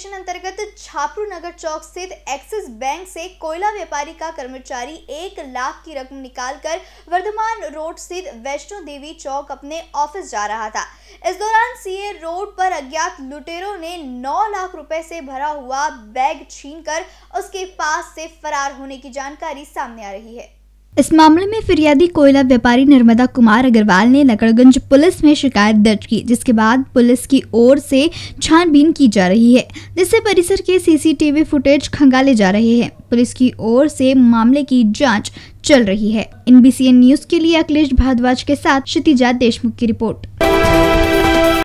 station अंतर्गत छापरू नगर चौक स्थित axis bank से कोयला व्यापारी का कर्मचारी एक लाख की रकम निकालकर वर्धमान रोड स्थित वैष्णो देवी चौक अपने ऑफिस जा रहा था इस दौरान सीए रोड पर अज्ञात लुटेरों ने 9 लाख रुपए से भरा हुआ बैग छीनकर उसके पास से फरार होने की जानकारी सामने आ रही है इस मामले में फिरियादी कोयला व्यापारी नर्मदा कुमार अग्रवाल ने लकड़गंज पुलिस में शिकायत दर्ज की जिसके बाद पुलिस की ओर से छानबीन की जा रही है जिससे परिसर के सीसीटीवी फुटेज खंगाले जा रहे हैं पुलिस की ओर से मामले की जांच चल रही है एनबीसीएन न्यूज के लिए अखिलेश भारद्वाज के साथ क्षितिजा देशमुख की रिपोर्ट